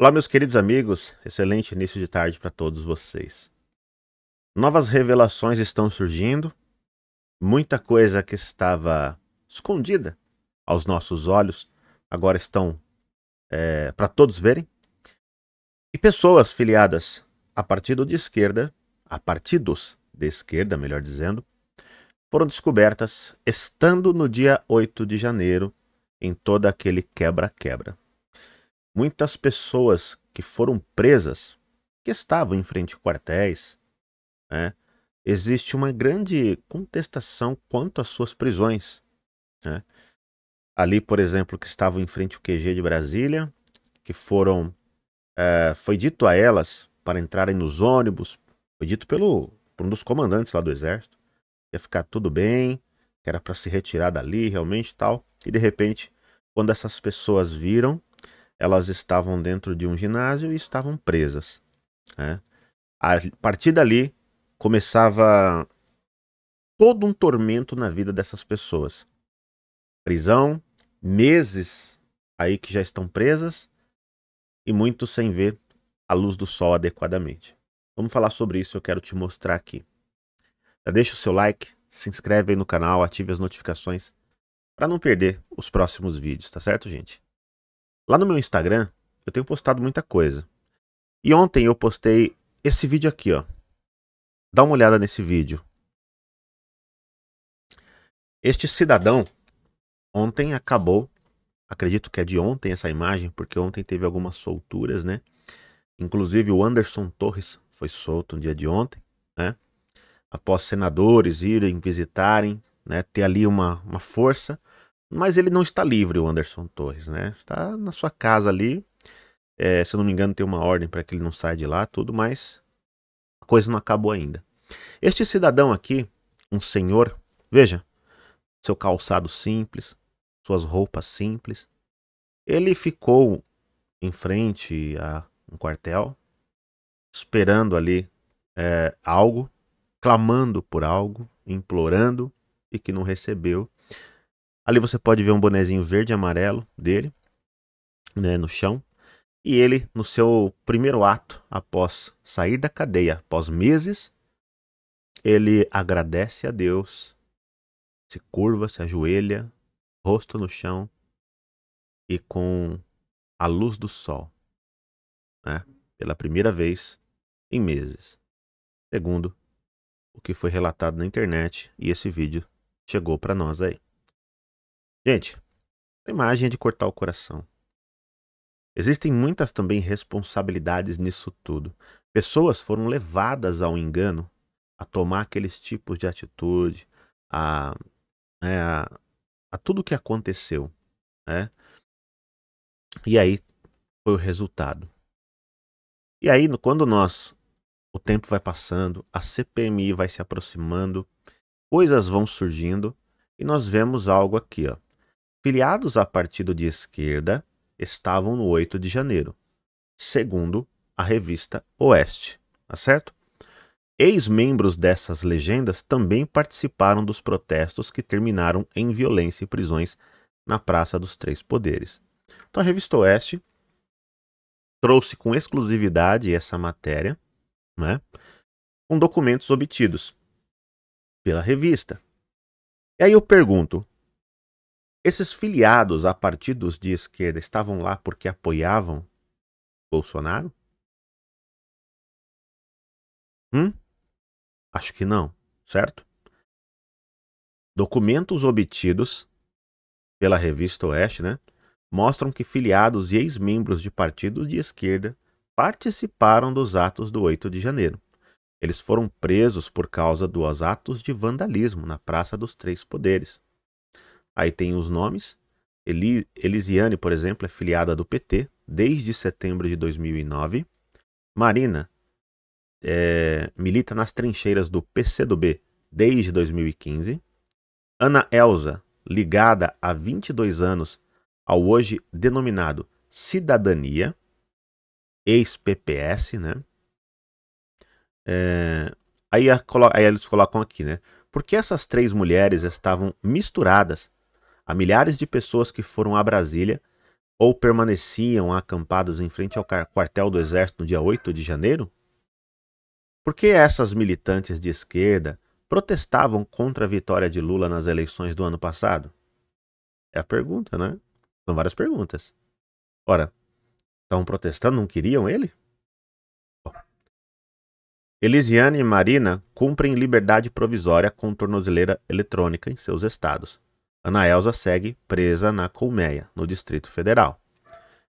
Olá, meus queridos amigos, excelente início de tarde para todos vocês. Novas revelações estão surgindo, muita coisa que estava escondida aos nossos olhos agora estão é, para todos verem. E pessoas filiadas a partido de esquerda, a partidos de esquerda, melhor dizendo, foram descobertas estando no dia 8 de janeiro em todo aquele quebra-quebra muitas pessoas que foram presas, que estavam em frente a quartéis, né, existe uma grande contestação quanto às suas prisões. Né? Ali, por exemplo, que estavam em frente ao QG de Brasília, que foram. É, foi dito a elas para entrarem nos ônibus, foi dito pelo, por um dos comandantes lá do exército, que ia ficar tudo bem, que era para se retirar dali realmente tal. E de repente, quando essas pessoas viram, elas estavam dentro de um ginásio e estavam presas. Né? A partir dali começava todo um tormento na vida dessas pessoas. Prisão, meses aí que já estão presas e muito sem ver a luz do sol adequadamente. Vamos falar sobre isso, eu quero te mostrar aqui. Já deixa o seu like, se inscreve aí no canal, ative as notificações para não perder os próximos vídeos, tá certo, gente? Lá no meu Instagram, eu tenho postado muita coisa. E ontem eu postei esse vídeo aqui, ó. Dá uma olhada nesse vídeo. Este cidadão ontem acabou, acredito que é de ontem essa imagem, porque ontem teve algumas solturas, né? Inclusive o Anderson Torres foi solto no dia de ontem, né? Após senadores irem visitarem, né? Ter ali uma, uma força. Mas ele não está livre, o Anderson Torres, né? Está na sua casa ali. É, se eu não me engano, tem uma ordem para que ele não saia de lá, tudo, mas a coisa não acabou ainda. Este cidadão aqui, um senhor, veja, seu calçado simples, suas roupas simples, ele ficou em frente a um quartel, esperando ali é, algo, clamando por algo, implorando e que não recebeu. Ali você pode ver um bonezinho verde e amarelo dele, né, no chão. E ele, no seu primeiro ato, após sair da cadeia, após meses, ele agradece a Deus, se curva, se ajoelha, rosto no chão e com a luz do sol, né, pela primeira vez em meses. Segundo o que foi relatado na internet, e esse vídeo chegou para nós aí. Gente, a imagem é de cortar o coração. Existem muitas também responsabilidades nisso tudo. Pessoas foram levadas ao engano a tomar aqueles tipos de atitude, a, né, a, a tudo que aconteceu. Né? E aí foi o resultado. E aí, quando nós. O tempo vai passando, a CPMI vai se aproximando, coisas vão surgindo e nós vemos algo aqui, ó filiados a partido de esquerda estavam no 8 de janeiro, segundo a revista Oeste, tá certo? Ex-membros dessas legendas também participaram dos protestos que terminaram em violência e prisões na Praça dos Três Poderes. Então a revista Oeste trouxe com exclusividade essa matéria, né, com documentos obtidos pela revista. E aí eu pergunto, esses filiados a partidos de esquerda estavam lá porque apoiavam Bolsonaro? Hum? Acho que não, certo? Documentos obtidos pela revista Oeste, né, mostram que filiados e ex-membros de partidos de esquerda participaram dos atos do 8 de janeiro. Eles foram presos por causa dos atos de vandalismo na Praça dos Três Poderes. Aí tem os nomes. Elisiane, por exemplo, é filiada do PT desde setembro de 2009. Marina é, milita nas trincheiras do PCdoB desde 2015. Ana Elza, ligada há 22 anos ao hoje denominado Cidadania, ex-PPS, né? É, aí, a, aí eles colocam aqui, né? Porque essas três mulheres estavam misturadas a milhares de pessoas que foram a Brasília ou permaneciam acampadas em frente ao quartel do Exército no dia 8 de janeiro? Por que essas militantes de esquerda protestavam contra a vitória de Lula nas eleições do ano passado? É a pergunta, né? São várias perguntas. Ora, estavam protestando, não queriam ele? Bom. Elisiane e Marina cumprem liberdade provisória com tornozeleira eletrônica em seus estados. Ana Elza segue presa na colmeia, no Distrito Federal.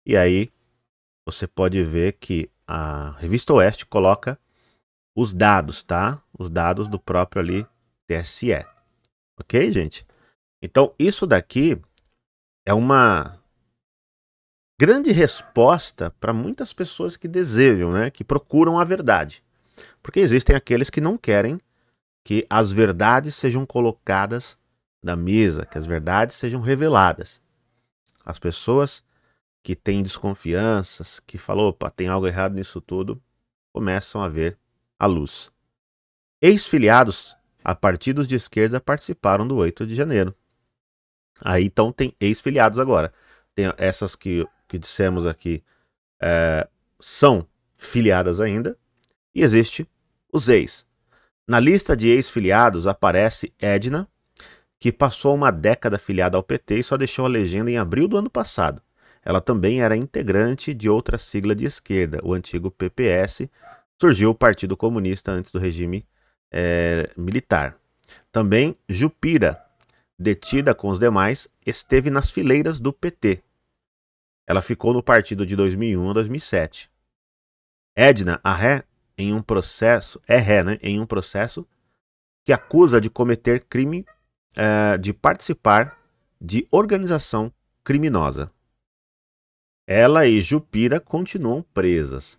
E aí você pode ver que a Revista Oeste coloca os dados, tá? Os dados do próprio ali TSE. Ok, gente? Então, isso daqui é uma grande resposta para muitas pessoas que desejam, né? Que procuram a verdade. Porque existem aqueles que não querem que as verdades sejam colocadas da mesa, que as verdades sejam reveladas. As pessoas que têm desconfianças, que falam, opa, tem algo errado nisso tudo, começam a ver a luz. Ex-filiados a partidos de esquerda participaram do 8 de janeiro. Aí então tem ex-filiados agora. Tem essas que, que dissemos aqui é, são filiadas ainda, e existe os ex. Na lista de ex-filiados aparece Edna, que passou uma década afiliada ao PT e só deixou a legenda em abril do ano passado. Ela também era integrante de outra sigla de esquerda, o antigo PPS. Surgiu o Partido Comunista antes do regime é, militar. Também Jupira, detida com os demais, esteve nas fileiras do PT. Ela ficou no partido de 2001 a 2007. Edna, a ré, em um processo, é ré, né, em um processo que acusa de cometer crime é, de participar de organização criminosa. Ela e Jupira continuam presas.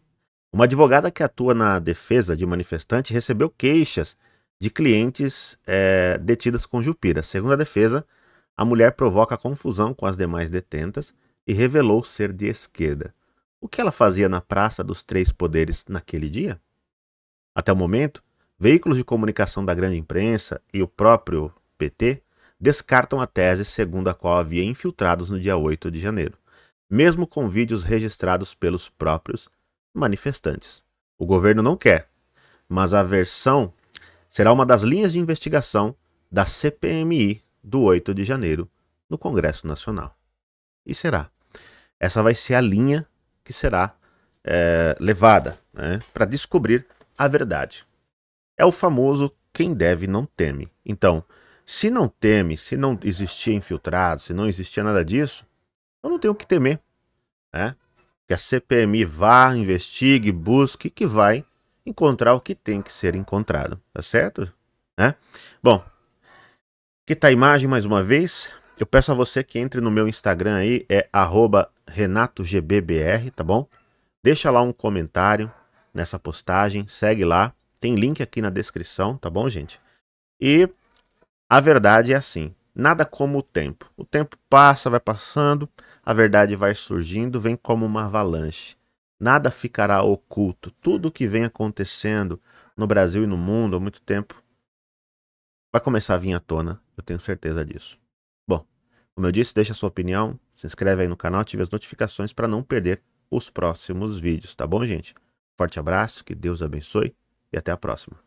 Uma advogada que atua na defesa de manifestante recebeu queixas de clientes é, detidas com Jupira. Segundo a defesa, a mulher provoca confusão com as demais detentas e revelou ser de esquerda. O que ela fazia na Praça dos Três Poderes naquele dia? Até o momento, veículos de comunicação da grande imprensa e o próprio PT, descartam a tese segundo a qual havia infiltrados no dia 8 de janeiro, mesmo com vídeos registrados pelos próprios manifestantes. O governo não quer, mas a versão será uma das linhas de investigação da CPMI do 8 de janeiro no Congresso Nacional. E será. Essa vai ser a linha que será é, levada né, para descobrir a verdade. É o famoso quem deve não teme. Então, se não teme, se não existia infiltrado, se não existia nada disso, eu não tenho o que temer. Né? Que a CPMI vá, investigue, busque, que vai encontrar o que tem que ser encontrado, tá certo? Né? Bom, aqui tá a imagem mais uma vez. Eu peço a você que entre no meu Instagram aí, é renatogbbr, tá bom? Deixa lá um comentário nessa postagem, segue lá. Tem link aqui na descrição, tá bom, gente? E a verdade é assim, nada como o tempo. O tempo passa, vai passando, a verdade vai surgindo, vem como uma avalanche. Nada ficará oculto. Tudo o que vem acontecendo no Brasil e no mundo há muito tempo vai começar a vir à tona, eu tenho certeza disso. Bom, como eu disse, deixa a sua opinião, se inscreve aí no canal, ative as notificações para não perder os próximos vídeos, tá bom, gente? Forte abraço, que Deus abençoe e até a próxima.